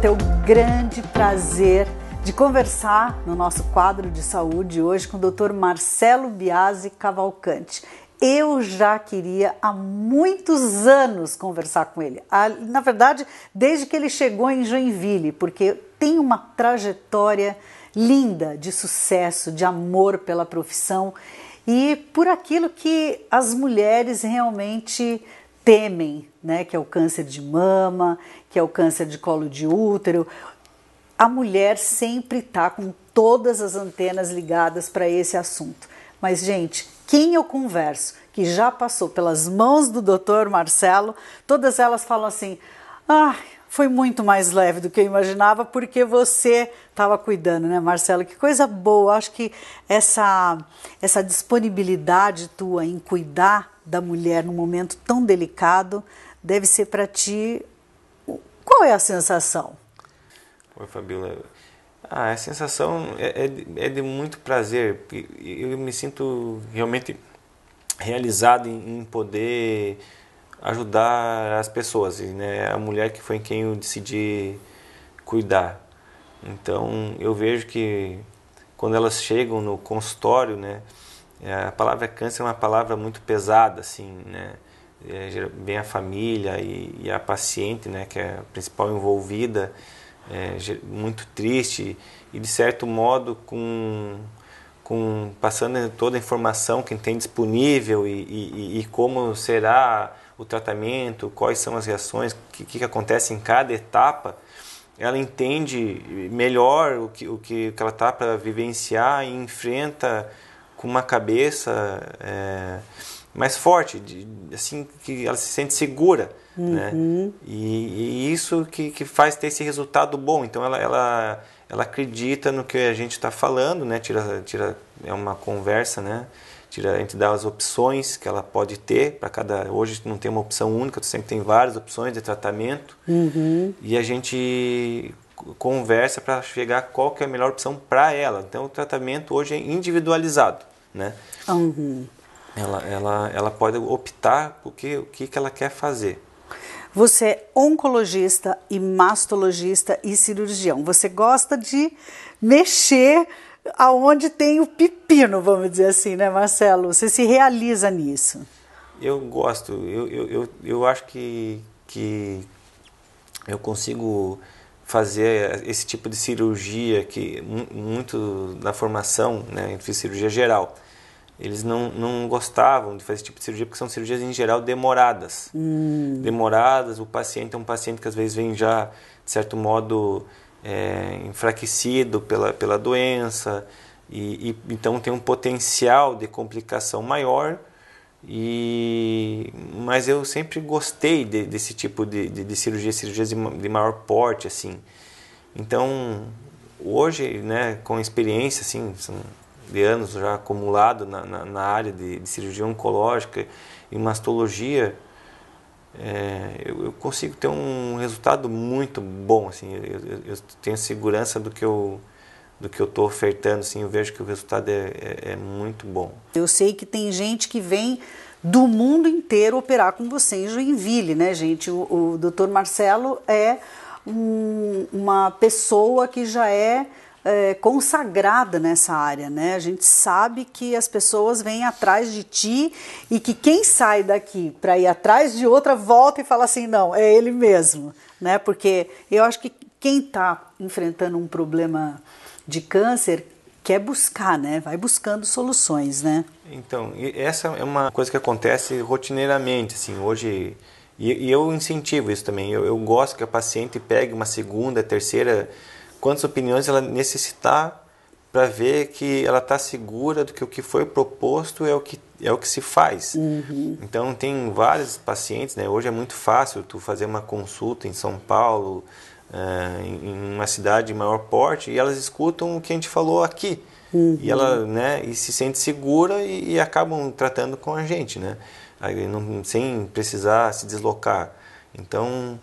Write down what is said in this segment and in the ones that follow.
ter o grande prazer de conversar no nosso quadro de saúde hoje com o Dr. Marcelo Biasi Cavalcante. Eu já queria há muitos anos conversar com ele. Ah, na verdade, desde que ele chegou em Joinville, porque tem uma trajetória linda de sucesso, de amor pela profissão e por aquilo que as mulheres realmente temem, né, que é o câncer de mama, que é o câncer de colo de útero. A mulher sempre está com todas as antenas ligadas para esse assunto. Mas, gente, quem eu converso que já passou pelas mãos do doutor Marcelo, todas elas falam assim: ah, foi muito mais leve do que eu imaginava porque você estava cuidando, né, Marcelo? Que coisa boa! Acho que essa, essa disponibilidade tua em cuidar da mulher num momento tão delicado deve ser para ti. Qual é a sensação? Oi, Fabíola. Ah, a sensação é, é, de, é de muito prazer. Eu me sinto realmente realizado em, em poder ajudar as pessoas, né? A mulher que foi quem eu decidi cuidar. Então, eu vejo que quando elas chegam no consultório, né? É, a palavra câncer é uma palavra muito pesada, assim, né? bem é, a família e, e, a paciente, né, que é a principal envolvida, é, muito triste e de certo modo com, com passando toda a informação que tem disponível e, e, e como será o tratamento, quais são as reações, o que, que acontece em cada etapa, ela entende melhor o que, o que ela está para vivenciar e enfrenta com uma cabeça é, mais forte, de, assim que ela se sente segura, né? uhum. né? E, e, isso que, que faz ter esse resultado bom. Então ela, ela, ela acredita no que a gente está falando, né? Tira, tira é uma conversa, né? Tira, a gente dá as opções que ela pode ter para cada. Hoje não tem uma opção única, sempre tem várias opções de tratamento. Uhum. E a gente conversa para chegar qual que é a melhor opção para ela. Então o tratamento hoje é individualizado né? Uhum. Ela, ela, ela pode optar o que, o que ela quer fazer. Você é oncologista e mastologista e cirurgião. Você gosta de mexer aonde tem o pepino, vamos dizer assim, né, Marcelo? Você se realiza nisso. Eu gosto. Eu, eu, eu, eu acho que, que eu consigo fazer esse tipo de cirurgia que muito na formação, né, eu cirurgia geral. Eles não, não gostavam de fazer esse tipo de cirurgia porque são cirurgias em geral demoradas. Hum. Demoradas, o paciente é um paciente que às vezes vem já de certo modo é, enfraquecido pela, pela doença e, e então tem um potencial de complicação maior e, mas eu sempre gostei de, desse tipo de, de, de cirurgia, cirurgias de, de maior porte, assim. Então, hoje, né, com experiência, assim, de anos já acumulado na, na, na área de, de, cirurgia oncológica e mastologia, é, eu, eu, consigo ter um resultado muito bom, assim, eu, eu, eu tenho segurança do que eu do que eu estou ofertando, sim, eu vejo que o resultado é, é, é muito bom. Eu sei que tem gente que vem do mundo inteiro operar com você em Joinville, né, gente? O, o Dr. Marcelo é um, uma pessoa que já é, é, consagrada nessa área, né? A gente sabe que as pessoas vêm atrás de ti e que quem sai daqui para ir atrás de outra volta e fala assim, não, é ele mesmo, né? Porque eu acho que quem está enfrentando um problema de câncer quer buscar, né? Vai buscando soluções, né? Então, essa é uma coisa que acontece rotineiramente, assim, hoje... E, e eu incentivo isso também, eu, eu, gosto que a paciente pegue uma segunda, terceira, quantas opiniões ela necessitar para ver que ela está segura do que o que foi proposto é o que, é o que se faz. Uhum. Então, tem vários pacientes, né? Hoje é muito fácil tu fazer uma consulta em São Paulo, é, em uma cidade de maior porte e elas escutam o que a gente falou aqui. Uhum. E ela, uhum. né, e se sente segura e, e acabam tratando com a gente, né? Aí, não, sem precisar se deslocar. Então,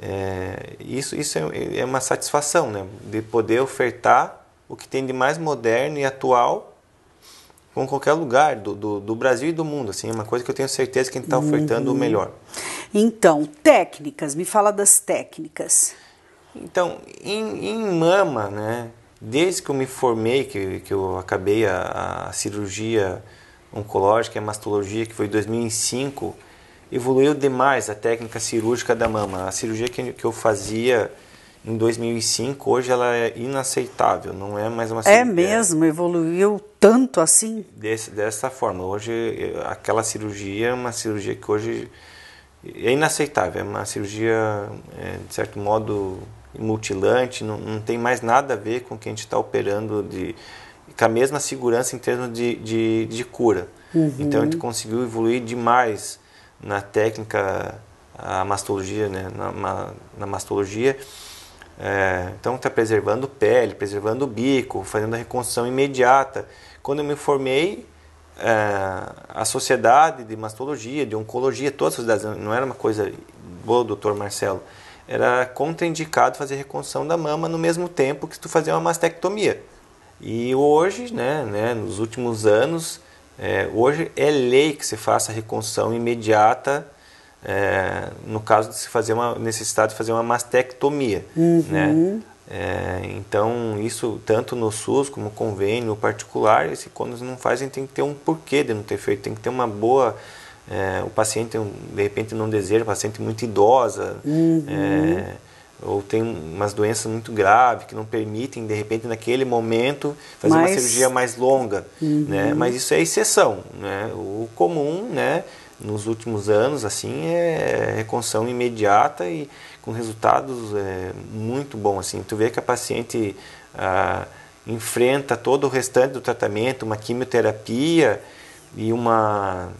é, isso, isso é, é, uma satisfação, né? De poder ofertar o que tem de mais moderno e atual com qualquer lugar do, do, do Brasil e do mundo. Assim, é uma coisa que eu tenho certeza que a gente está ofertando uhum. o melhor. Então, técnicas, me fala das técnicas. Então, em, em mama, né, desde que eu me formei, que, que eu acabei a, a cirurgia oncológica e a mastologia, que foi em 2005, evoluiu demais a técnica cirúrgica da mama. A cirurgia que, que eu fazia em 2005, hoje ela é inaceitável, não é mais uma é cirurgia. É mesmo, evoluiu tanto assim? Desse, dessa forma. Hoje, eh, aquela cirurgia é uma cirurgia que hoje é inaceitável, é uma cirurgia, é, de certo modo, mutilante, não, não tem mais nada a ver com o que a gente está operando de, com a mesma segurança em termos de, de, de cura. Uhum. Então a gente conseguiu evoluir demais na técnica, a mastologia, né? na, na mastologia. É, então está preservando pele, preservando o bico, fazendo a reconstrução imediata. Quando eu me formei, é, a sociedade de mastologia, de oncologia, todas as sociedades, não era uma coisa boa, doutor Marcelo, era contraindicado fazer reconstrução da mama no mesmo tempo que tu fazia uma mastectomia. E hoje, né, né nos últimos anos, é, hoje é lei que se faça a reconstrução imediata é, no caso de se fazer uma necessidade de fazer uma mastectomia, uhum. né? É, então isso tanto no SUS como no convênio particular, esse quando não fazem tem que ter um porquê de não ter feito, tem que ter uma boa é, o paciente de repente não deseja, o paciente é muito idosa, uhum. é, ou tem umas doenças muito graves que não permitem, de repente, naquele momento, fazer Mas... uma cirurgia mais longa. Né? Uhum. Né? Mas isso é exceção. Né? O comum, né, nos últimos anos, assim, é reconção imediata e com resultados é, muito bons. Assim. Tu vê que a paciente ah, enfrenta todo o restante do tratamento, uma quimioterapia e uma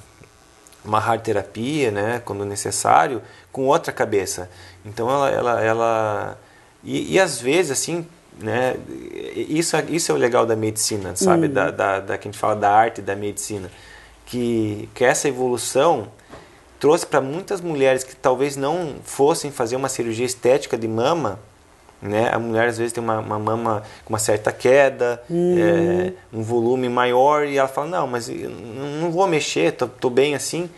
uma hard terapia, né, quando necessário, com outra cabeça. Então ela, ela, ela e, e às vezes assim, né, isso, isso é o legal da medicina, sabe, uhum. da, da, da que a gente fala da arte da medicina, que que essa evolução trouxe para muitas mulheres que talvez não fossem fazer uma cirurgia estética de mama né? A mulher às vezes tem uma, uma mama com uma certa queda, uhum. é, hum. um volume maior e ela fala: Não, mas não vou mexer, tô, tô bem assim.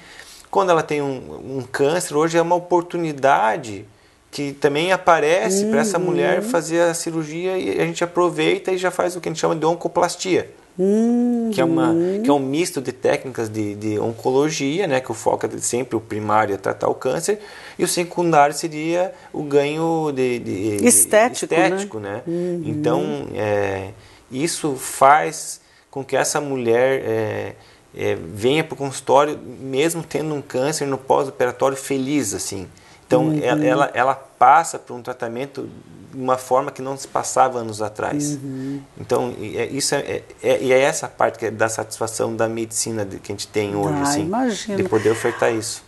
Quando ela tem um, um, câncer, hoje é uma oportunidade que também aparece uhum. para essa mulher uhum. fazer a cirurgia e a gente aproveita e já faz o que a gente chama de oncoplastia. Uhum. que, é uma, que é um misto de técnicas de, de oncologia, né, que o foco é sempre o primário é tratar o câncer, e o secundário seria o ganho de, de estético, estético, né? né? Uhum. Então, é, isso faz com que essa mulher... É, é, venha para o consultório mesmo tendo um câncer no pós-operatório feliz assim então uhum. ela, ela, ela passa por um tratamento uma forma que não se passava anos atrás. Uhum. Então, e é, isso é, é, é, essa parte que é da satisfação da medicina de, que a gente tem ah, hoje, ah, assim, imagino. de poder ofertar isso.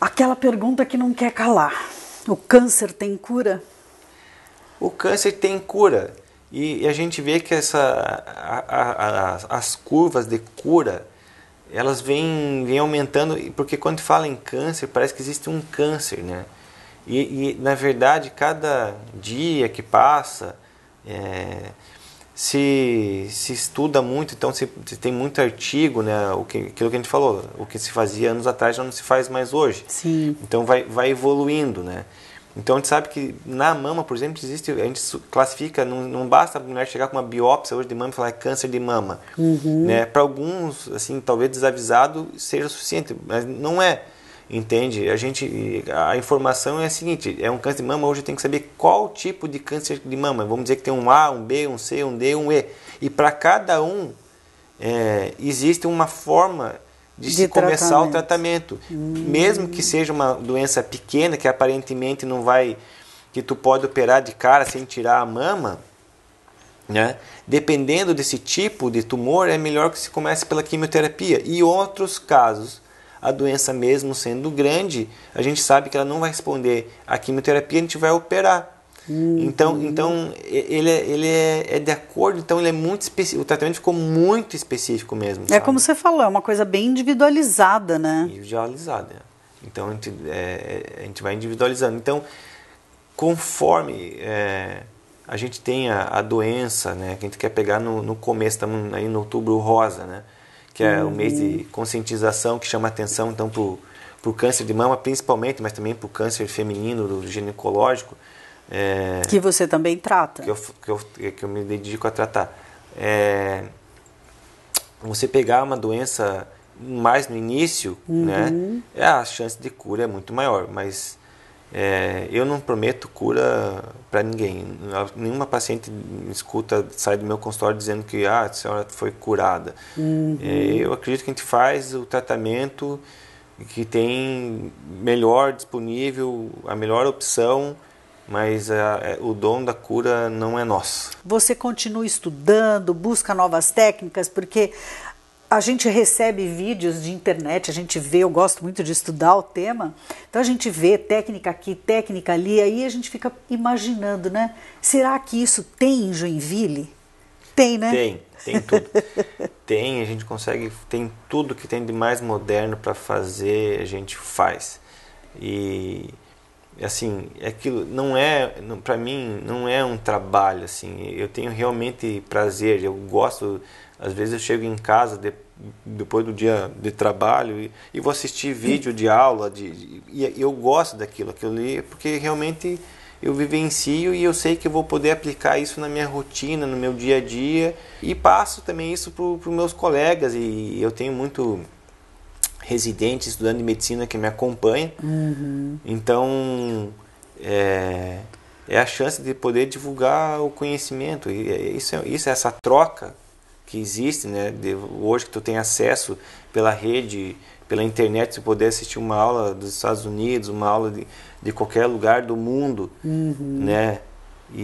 Aquela pergunta que não quer calar: o câncer tem cura? O câncer tem cura. E, e a gente vê que essa, a, a, a, as curvas de cura elas vêm, vêm aumentando, porque quando fala em câncer, parece que existe um câncer, né? E, e na verdade, cada dia que passa, é, se, se estuda muito, então se, se, tem muito artigo, né? O que, aquilo que a gente falou, o que se fazia anos atrás já não se faz mais hoje. Sim. Então vai, vai evoluindo, né? Então a gente sabe que na mama, por exemplo, existe, a gente classifica, não, não basta a mulher chegar com uma biópsia hoje de mama e falar é câncer de mama. Uhum. Né? Para alguns, assim, talvez desavisado seja suficiente, mas não é. Entende? A gente a informação é a seguinte, é um câncer de mama, hoje tem que saber qual tipo de câncer de mama. Vamos dizer que tem um A, um B, um C, um D, um E. E para cada um é, existe uma forma de, de se começar o tratamento. Hum. Mesmo que seja uma doença pequena, que aparentemente não vai que tu pode operar de cara sem tirar a mama, né? Dependendo desse tipo de tumor, é melhor que se comece pela quimioterapia. E outros casos a doença mesmo sendo grande, a gente sabe que ela não vai responder à quimioterapia, a gente vai operar. Uhum. Então, então ele, é, ele é, é, de acordo, então ele é muito específico. O tratamento ficou muito específico mesmo. É como você falou, é uma coisa bem individualizada, né? Individualizada. Então a gente, é, é a gente vai individualizando. Então, conforme é, a gente tem a, a, doença, né, que a gente quer pegar no, no começo, estamos aí no outubro rosa, né? que é o mês de hum. conscientização que chama atenção então para o câncer de mama principalmente, mas também para o câncer feminino, do ginecológico. É, que você também trata. Que eu, que eu, é, que eu me dedico a tratar. É, você pegar uma doença mais no início, né, uhum. né, a chance de cura é muito maior, mas é, eu não prometo cura para ninguém. Nenhuma paciente me escuta, sai do meu consultório dizendo que ah, a senhora foi curada. É, uhum. É, eu acredito que a gente faz o tratamento que tem melhor disponível, a melhor opção, mas a, é, o dom da cura não é nosso. Você continua estudando, busca novas técnicas, porque a gente recebe vídeos de internet, a gente vê, eu gosto muito de estudar o tema, então a gente vê técnica aqui, técnica ali, aí a gente fica imaginando, né? Será que isso tem em Joinville? Tem, né? Tem, tem tudo. tem, a gente consegue, tem tudo que tem de mais moderno para fazer, a gente faz. E assim, é aquilo não é, para mim, não é um trabalho assim. Eu tenho realmente prazer, eu gosto às vezes eu chego em casa depois depois do dia de trabalho e, e vou assistir vídeo de aula de, de e eu gosto daquilo que eu li porque realmente eu vivencio e eu sei que eu vou poder aplicar isso na minha rotina, no meu dia a dia e passo também isso para os meus colegas e eu tenho muito residente estudando de medicina que me acompanha, uhum. então é, é a chance de poder divulgar o conhecimento e é, isso é, isso é essa troca que existem, né? De, hoje que tu tem acesso pela rede, pela internet, se poder assistir uma aula dos Estados Unidos, uma aula de, de qualquer lugar do mundo, uhum. né? E,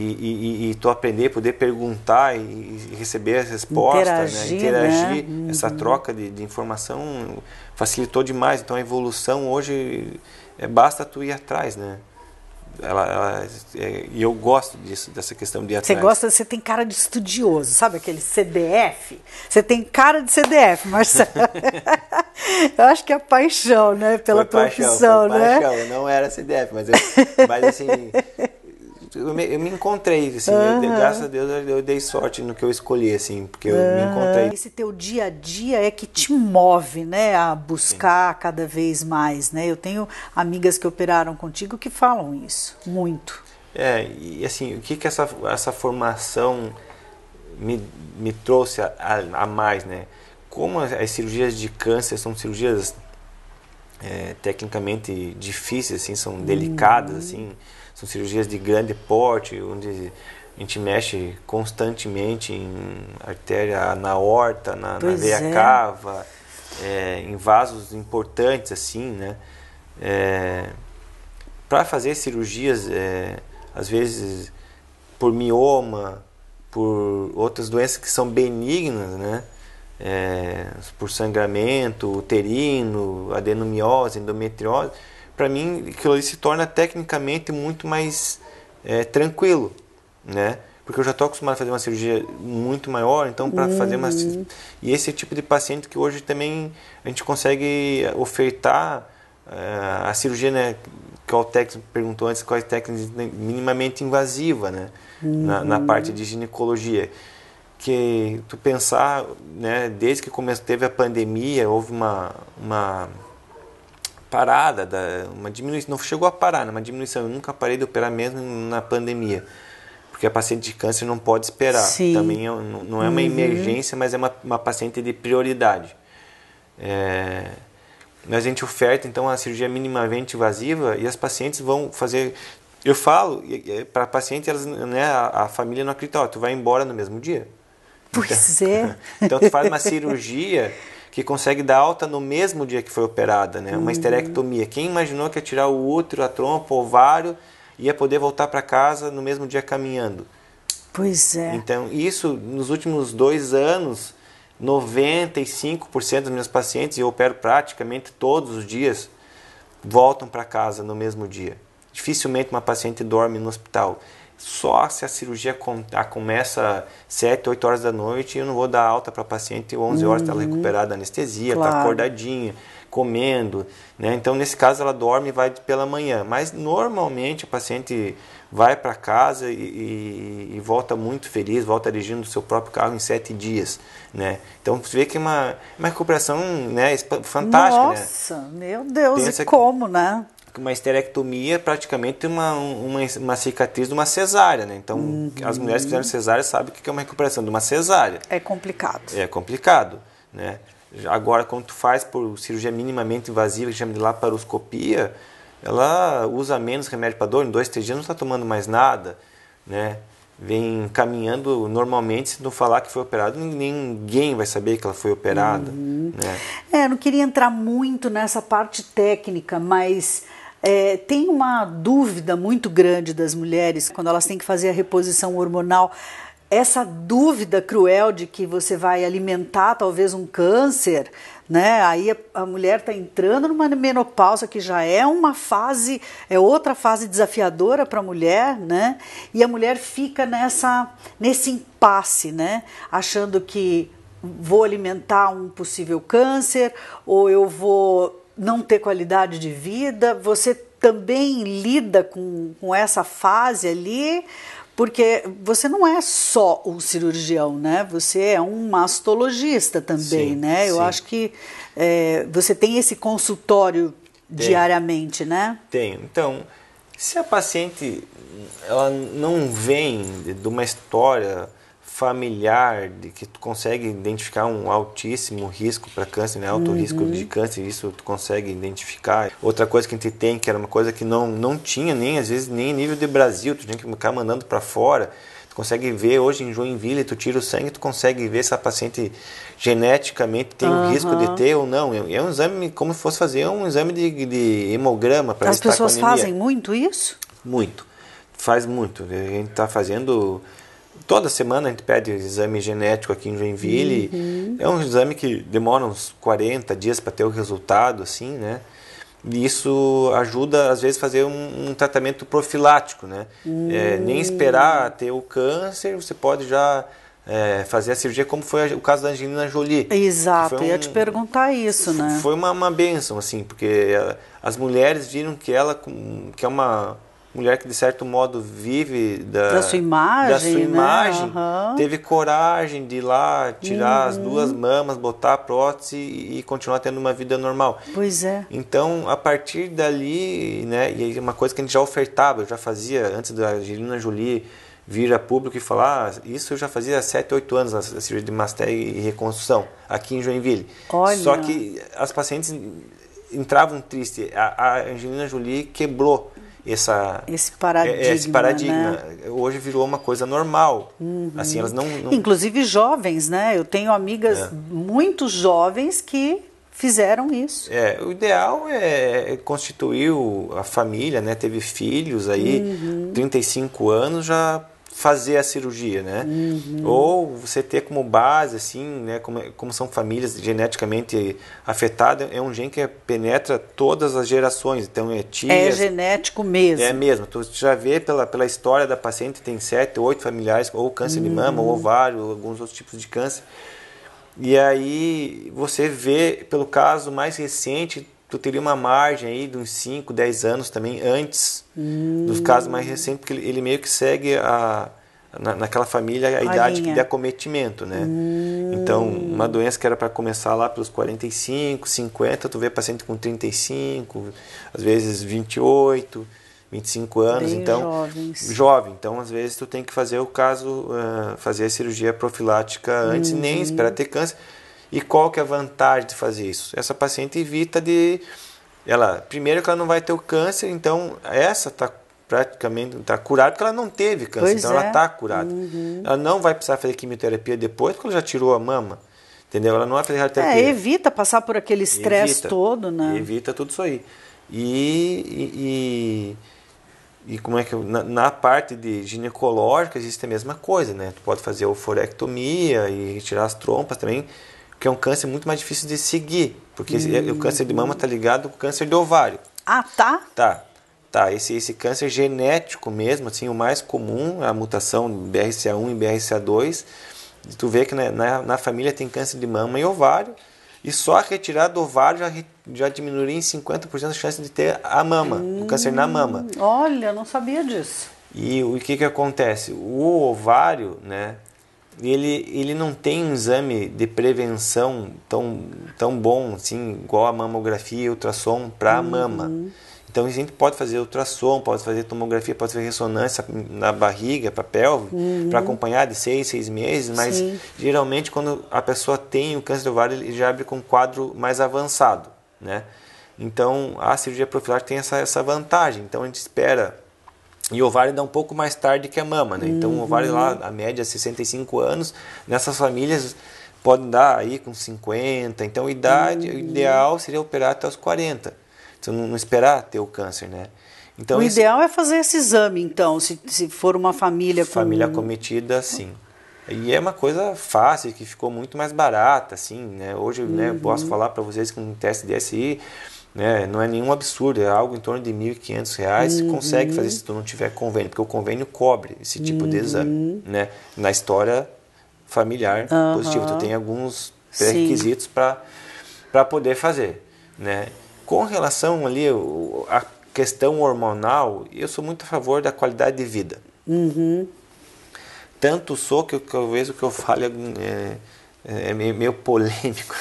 e, e, tu aprender, poder perguntar e, e receber as respostas, né? interagir, né? interagir né? Uhum. essa troca de, de, informação facilitou demais. Então a evolução hoje é, basta tu ir atrás, né? Ela, ela é, e eu gosto disso, dessa questão de atlética. Você gosta, você tem cara de estudioso, sabe aquele CDF? Você tem cara de CDF, Marcelo. eu acho que é paixão, né? Pela foi tua paixão, opção, né? Paixão. Eu não era CDF, mas, eu, mas assim, eu me, eu me encontrei, assim, eu, graças a Deus eu, dei sorte no que eu escolhi, assim, porque eu me encontrei. Ah. Esse teu dia a dia é que te move, né, a buscar Sim. cada vez mais, né? Eu tenho amigas que operaram contigo que falam isso, muito. É, e assim, o que que essa, essa formação me, me trouxe a, a, a mais, né? Como as, as cirurgias de câncer são cirurgias é, tecnicamente difíceis, assim, são delicadas, uhum. assim, são cirurgias de grande porte, onde a gente mexe constantemente em artéria, na horta, na, na veia é. cava, é, em vasos importantes, assim, né? É, Para fazer cirurgias, é, às vezes, por mioma, por outras doenças que são benignas, né? é, por sangramento uterino, adenomiose, endometriose, para mim aquilo ali se torna tecnicamente muito mais é, tranquilo, né? Porque eu já estou acostumado a fazer uma cirurgia muito maior, então para uhum. fazer uma e esse é tipo de paciente que hoje também a gente consegue ofertar uh, a cirurgia, né? Que o técnico perguntou antes quais técnicas minimamente invasiva, né? Uhum. Na, na uhum. parte de ginecologia que tu pensar, né, desde que começou, teve a pandemia, houve uma, uma parada, da, uma diminuição, não chegou a parar, né, uma diminuição. Eu nunca parei de operar mesmo na pandemia, porque a paciente de câncer não pode esperar. Sim. Também é, não é uma uhum. emergência, mas é uma, uma paciente de prioridade. É, a gente oferta então a cirurgia minimamente invasiva e as pacientes vão fazer. Eu falo para a paciente, elas, né, a, a família não acredita, ó, tu vai embora no mesmo dia. Pois então, é. então tu faz uma cirurgia que consegue dar alta no mesmo dia que foi operada, né? Uma uhum. esterectomia. Quem imaginou que ia tirar o útero, a trompa, o ovário, ia poder voltar para casa no mesmo dia caminhando? Pois é. Então, isso nos últimos dois anos, 95% dos meus pacientes, e eu opero praticamente todos os dias, voltam para casa no mesmo dia. Dificilmente uma paciente dorme no hospital só se a cirurgia com, a começa 7, 8 horas da noite, eu não vou dar alta para paciente 11 horas, está uhum. recuperada da anestesia, está claro. acordadinha, comendo. Né? Então, nesse caso, ela dorme e vai pela manhã. Mas, normalmente, o paciente vai para casa e, e, e, volta muito feliz, volta dirigindo o seu próprio carro em sete dias, né? Então você vê que é uma, uma recuperação né, fantástica, né? Nossa, né? meu Deus, Pensa e como, que... né? uma esterectomia é praticamente uma, uma, uma cicatriz de uma cesárea, né? Então, uhum. as mulheres que fizeram cesárea sabem que é uma recuperação de uma cesárea. É complicado. É complicado, né? Agora, quando tu faz por cirurgia minimamente invasiva, que chama de laparoscopia, ela usa menos remédio para dor, em dois, três dias não está tomando mais nada, né? Vem caminhando normalmente, se não falar que foi operado, ninguém vai saber que ela foi operada. Uhum. Né? É, não queria entrar muito nessa parte técnica, mas é, tem uma dúvida muito grande das mulheres quando elas têm que fazer a reposição hormonal. Essa dúvida cruel de que você vai alimentar talvez um câncer, né? Aí a, a mulher está entrando numa menopausa que já é uma fase, é outra fase desafiadora para a mulher, né? E a mulher fica nessa, nesse impasse, né? Achando que vou alimentar um possível câncer ou eu vou não ter qualidade de vida? Você também lida com, com essa fase ali? Porque você não é só um cirurgião, né? Você é um mastologista também, sim, né? Eu sim. acho que é, você tem esse consultório diariamente, né? tenho Então, se a paciente ela não vem de uma história familiar, de que tu consegue identificar um altíssimo risco para câncer, né? alto uhum. risco de câncer, isso tu consegue identificar. Outra coisa que a gente tem, que era uma coisa que não, não tinha nem, às vezes, nem nível de Brasil, tu tinha que ficar mandando para fora. Tu consegue ver hoje em Joinville, tu tira o sangue, tu consegue ver se a paciente geneticamente tem uhum. o risco de ter ou não. É, é um exame, como se fosse fazer um exame de, de hemograma para As tá pessoas fazem muito isso? Muito faz muito. A gente está fazendo toda semana a gente pede exame genético aqui em Joinville. Uhum. É um exame que demora uns 40 dias para ter o resultado, assim, né? E isso ajuda, às vezes, a fazer um, um, tratamento profilático, né? Uhum. É, nem hum. esperar ter o câncer, você pode já é, fazer a cirurgia, como foi o caso da Angelina Jolie. Exato, um, ia te perguntar isso, né? Foi uma, uma benção, assim, porque é, as mulheres viram que ela que é uma mulher que de certo modo vive da, da sua imagem, da sua né? uhum. teve coragem de ir lá tirar uhum. as duas mamas, botar a prótese e, e, continuar tendo uma vida normal. Pois é. Então, a partir dali, né, e uma coisa que a gente já ofertava, já fazia antes da Angelina Jolie vir a público e falar, ah, isso eu já fazia há 7, 8 anos, a cirurgia de mastectomia e reconstrução, aqui em Joinville. Olha. Só que as pacientes entravam tristes. A, a Angelina Jolie quebrou essa esse é, é, paradigma, esse paradigma. Né? hoje virou uma coisa normal uhum. assim elas não, não, inclusive jovens né eu tenho amigas é. muito jovens que fizeram isso é o ideal é constituiu a família né teve filhos aí uhum. 35 anos já fazer a cirurgia, né? Uhum. Ou você ter como base, assim, né, como, é, como são famílias geneticamente afetadas, é um gene que penetra todas as gerações, então é tia É genético mesmo. É mesmo, tu então, já vê pela, pela história da paciente, tem sete, oito familiares, ou câncer uhum. de mama, ou uhum. ovário, ou alguns outros tipos de câncer, e aí você vê, pelo caso mais recente, tu teria uma margem aí de uns 5, 10 anos também antes hum. dos casos mais recentes, porque ele, meio que segue a, na, naquela família a, a idade linha. de acometimento, né? Hum. Então, uma doença que era para começar lá pelos 45, 50, tu vê paciente com 35, às vezes 28, 25 anos, Bem então jovens. jovem. Então, às vezes tu tem que fazer o caso, uh, fazer a cirurgia profilática antes, hum. nem uhum. esperar ter câncer e qual que é a vantagem de fazer isso? Essa paciente evita de ela, primeiro que ela não vai ter o câncer, então essa está praticamente está curada porque ela não teve câncer, pois então é. ela está curada. Uhum. Ela não vai precisar fazer quimioterapia depois porque ela já tirou a mama. Entendeu? Ela não vai fazer é, radioterapia. É, evita passar por aquele estresse todo, né? Evita tudo isso aí. E, e, e, como é que na, na, parte de ginecológica existe a mesma coisa, né? Tu pode fazer oforectomia e tirar as trompas também que é um câncer muito mais difícil de seguir, porque hum. o câncer de mama está ligado ao câncer de ovário. Ah, tá? Tá. Tá, esse, esse câncer genético mesmo, assim, o mais comum, é a mutação BRCA1 e BRCA2, e tu vê que na, né, na, na, família tem câncer de mama e ovário, e só a retirada do ovário já, já diminuiria em 50% a chance de ter a mama, hum, o câncer na mama. Hum, olha, não sabia disso. E o que, que acontece? O ovário, né, ele, ele não tem um exame de prevenção tão, tão bom, assim, igual a mamografia e ultrassom para a uhum. mama. Então a gente pode fazer ultrassom, pode fazer tomografia, pode fazer ressonância na barriga, para pelve, uhum. para acompanhar de seis, seis meses, mas Sim. geralmente quando a pessoa tem o câncer do ovário, ele já abre com um quadro mais avançado, né? Então a cirurgia profilática tem essa, essa vantagem. Então a gente espera e o ovário dá é um pouco mais tarde que a mama, né? Então uhum. o ovário lá, a média é 65 anos. Nessas famílias podem dar aí com 50. Então a idade uhum. ideal seria operar até os 40. Então não esperar ter o câncer, né? Então, o ideal é fazer esse exame, então, se, se for uma família com... Família cometida, sim. E é uma coisa fácil, que ficou muito mais barata, assim, né? Hoje, né, uhum. né, posso falar para vocês que um teste SI né? Não é nenhum absurdo, é algo em torno de R$ 1.500 uhum. que consegue fazer uhum. se tu não tiver convênio, porque o convênio cobre esse tipo uhum. de exame, uhum. né? Na história familiar uhum. tu tem alguns pré-requisitos para poder fazer, né? Com relação ali a questão hormonal, eu sou muito a favor da qualidade de vida. Uhum. Tanto sou que eu, talvez o que eu fale é, é, é meio, polêmico.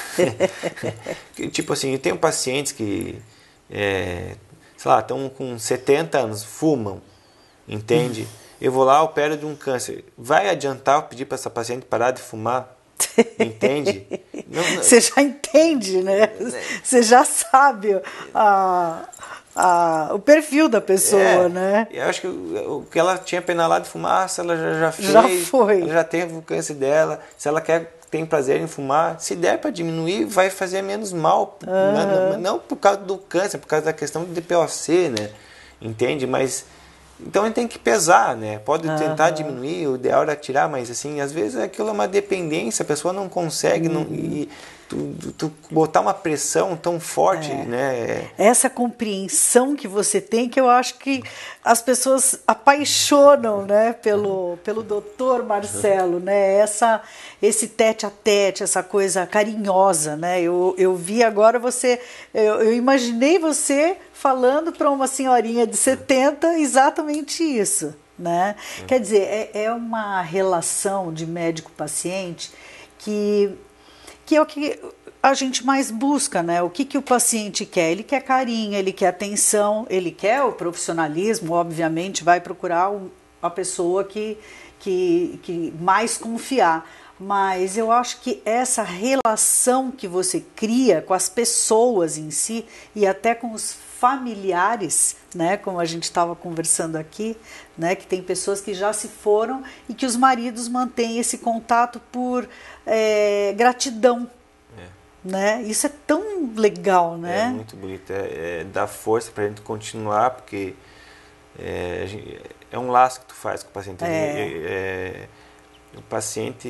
tipo assim, eu tenho pacientes que, é, sei lá, estão com 70 anos, fumam, entende? Eu vou lá, opero de um câncer. Vai adiantar eu pedir para essa paciente parar de fumar? Entende? Não, não... Você já entende, né? Você já sabe a, a, o perfil da pessoa, é, né? Eu acho que o, o que ela tinha penalado de fumaça, ela já, já fez. Já foi. Ela já teve o câncer dela. Se ela quer tem prazer em fumar, se der para diminuir, vai fazer menos mal. Uhum. Não, não por causa do câncer, por causa da questão do DPOC, né? Entende? Mas então ele tem que pesar, né? Pode uhum. tentar diminuir, o ideal era tirar, mas assim, às vezes aquilo é uma dependência, a pessoa não consegue uhum. não, e uhum. tu, tu, botar uma pressão tão forte, é. né? Essa compreensão que você tem, que eu acho que as pessoas apaixonam, né, pelo, pelo doutor Marcelo, né? Essa, esse tete a tete, essa coisa carinhosa, né? Eu, eu vi agora você, eu, eu imaginei você falando para uma senhorinha de 70 é. exatamente isso. Né? Uhum. Quer dizer, é, é uma relação de médico-paciente que, que é o que a gente mais busca, né? O que, que o paciente quer? Ele quer carinho, ele quer atenção, ele quer o profissionalismo, obviamente, vai procurar a pessoa que, que, que mais confiar. Mas eu acho que essa relação que você cria com as pessoas em si e até com os familiares, né, como a gente estava conversando aqui, né, que tem pessoas que já se foram e que os maridos mantêm esse contato por é, gratidão. É. Né? Isso é tão legal, né? É muito bonito, é, é dá força para a gente continuar, porque é, é um laço que tu faz com o paciente. Né? É. É, o paciente,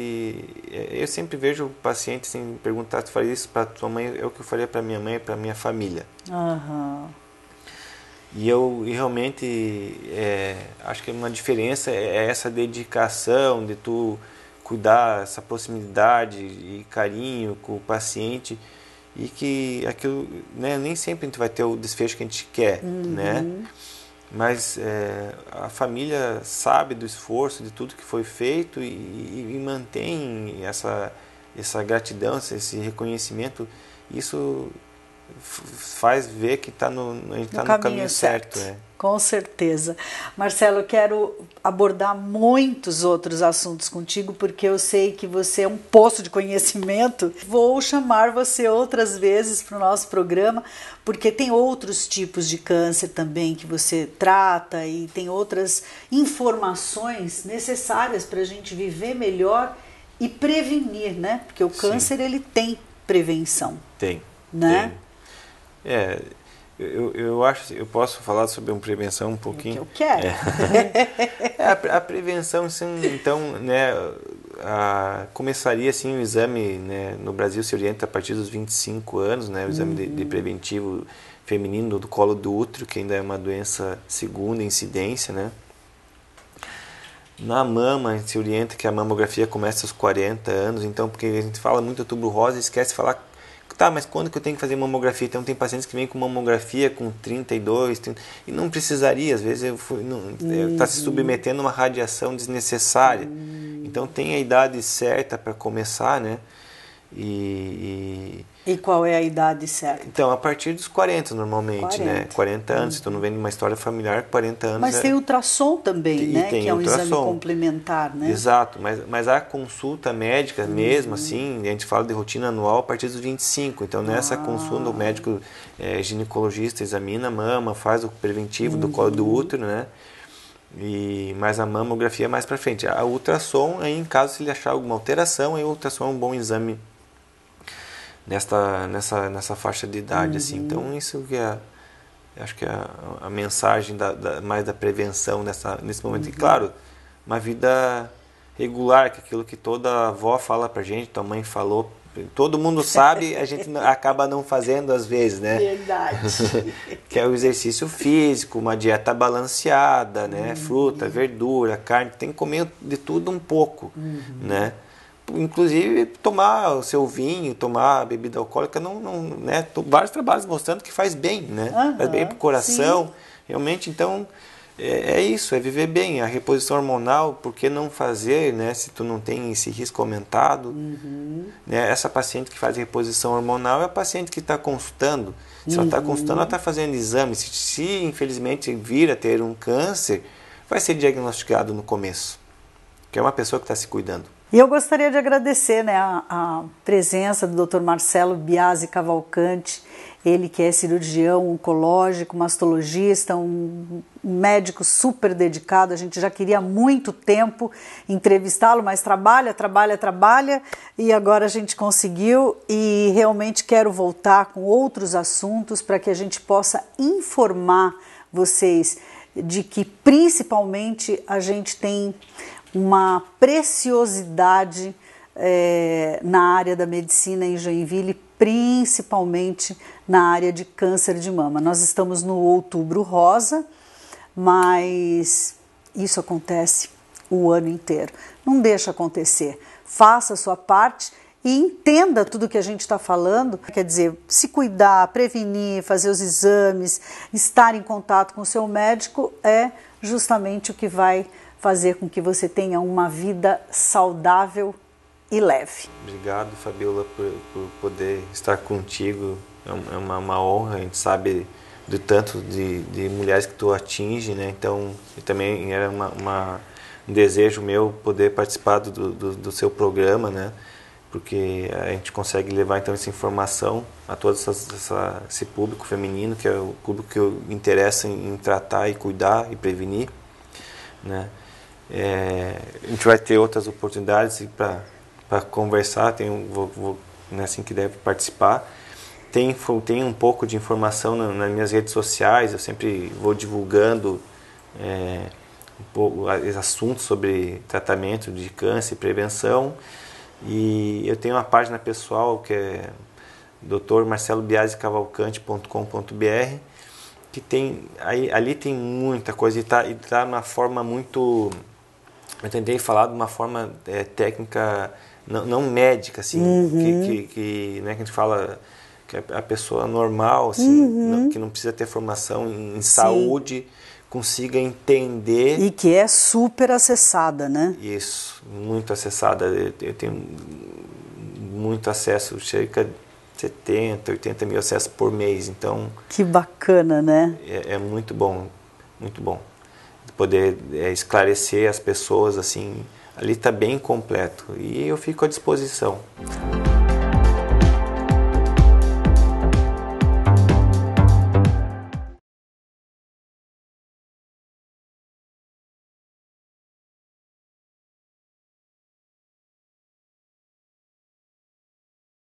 é, eu sempre vejo o paciente assim, perguntar, tu faria isso para tua mãe, é o que eu faria para minha mãe, para minha família. Uhum. E eu e realmente é, acho que uma diferença é, é essa dedicação de tu cuidar, essa proximidade e carinho com o paciente e que aquilo né, nem sempre a gente vai ter o desfecho que a gente quer, né? uhum. né? mas é, a família sabe do esforço, de tudo que foi feito e, e, e mantém essa, essa gratidão, esse reconhecimento. Isso faz ver que tá no, a gente está no, caminho, caminho certo. certo. É. Com certeza. Marcelo, quero abordar muitos outros assuntos contigo, porque eu sei que você é um poço de conhecimento. Vou chamar você outras vezes para o nosso programa, porque tem outros tipos de câncer também que você trata e tem outras informações necessárias para a gente viver melhor e prevenir, né? Porque o câncer Sim. ele tem prevenção. Tem. Né? Tem. É, eu, eu acho, assim, eu posso falar sobre uma prevenção um pouquinho. Que eu quero. É. é a, a, prevenção, sim, então, né, a, começaria assim o exame, né, no Brasil se orienta a partir dos 25 anos, né, o exame uhum. de, de, uhum. preventivo feminino do colo do útero, que ainda é uma doença segunda incidência, né. Na mama, a gente se orienta que a mamografia começa aos 40 anos, então, porque a gente fala muito tubo rosa e esquece de falar tá, mas quando que eu tenho que fazer mamografia? Então tem pacientes que vêm com mamografia com 32, 30, e não precisaria, às vezes está é, uhum. se submetendo a uma radiação desnecessária. Uhum. Então tem a idade certa para começar, né? E, e qual é a idade certa? Então, a partir dos 40 normalmente, 40. né? 40 anos, uhum. então não vem uma história familiar, 40 anos. Mas é... tem ultrassom também, e né? Tem que é um exame complementar, né? Exato, mas, mas a consulta médica uhum. mesmo, assim, a gente fala de rotina anual a partir dos 25. Então, nessa ah. consulta, o médico é, ginecologista examina a mama, faz o preventivo do colo do uhum. útero, né? E, mas a mamografia é mais para frente. A ultrassom, aí, em caso se ele achar alguma alteração, aí o ultrassom é um bom exame nesta nessa nessa faixa de idade assim. uhum. assim então isso que é acho que é a, a mensagem da, da, mais da prevenção nessa nesse momento uhum. e claro uma vida regular que é aquilo que toda avó fala pra gente tua mãe falou todo mundo sabe a gente acaba não fazendo às vezes né verdade que é o exercício físico uma dieta balanceada né uhum. fruta verdura carne tem que comer de tudo um pouco uhum. né inclusive tomar o seu vinho, tomar bebida alcoólica, não, não, né? Tô, vários trabalhos mostrando que faz bem, né? Uhum, faz bem para o coração. Sim. Realmente, então, é, é, isso, é viver bem. A reposição hormonal, por que não fazer, né? Se tu não tem esse risco aumentado. Uhum. Né? Essa paciente que faz reposição hormonal é a paciente que está consultando. Se tá uhum. ela está consultando, ela está fazendo exame. Se, se, infelizmente, vir a ter um câncer, vai ser diagnosticado no começo. Que é uma pessoa que está se cuidando. E eu gostaria de agradecer né, a, a presença do Dr. Marcelo Biasi Cavalcante, ele que é cirurgião oncológico, mastologista, um médico super dedicado. A gente já queria há muito tempo entrevistá-lo, mas trabalha, trabalha, trabalha e agora a gente conseguiu. E realmente quero voltar com outros assuntos para que a gente possa informar vocês de que principalmente a gente tem uma preciosidade é, na área da medicina em Joinville, principalmente na área de câncer de mama. Nós estamos no outubro rosa, mas isso acontece o ano inteiro. Não deixa acontecer. Faça a sua parte e entenda tudo que a gente está falando. Quer dizer, se cuidar, prevenir, fazer os exames, estar em contato com o seu médico é justamente o que vai fazer com que você tenha uma vida saudável e leve. Obrigado, Fabiola, por, por poder estar contigo. É, é uma, uma, honra, a gente sabe do tanto de, de mulheres que tu atinge, né? Então, também era uma, uma, um desejo meu poder participar do, do, do seu programa, né? porque a gente consegue levar então essa informação a todo essa, esse público feminino que é o público que interessa em, tratar e cuidar e prevenir né é, a gente vai ter outras oportunidades para conversar, tem, vou, vou, né, assim que deve participar. Tem, tem um pouco de informação na, nas minhas redes sociais, eu sempre vou divulgando é, um pouco, assuntos sobre tratamento de câncer, prevenção. E eu tenho uma página pessoal que é drmarcelobiazicavalcante.com.br que tem aí, ali tem muita coisa e está tá de tá uma forma muito eu tentei falar de uma forma é, técnica, não, não, médica, assim, uhum. que, que, que, né, que a gente fala que é a pessoa normal, assim, uhum. não, que não precisa ter formação em, em saúde, consiga entender. E que é super acessada, né? Isso, muito acessada. Eu, eu tenho muito acesso, cerca 70, 80 mil acessos por mês. Então. Que bacana, né? É, é, muito bom, muito bom poder é, esclarecer as pessoas assim ali está bem completo e eu fico à disposição.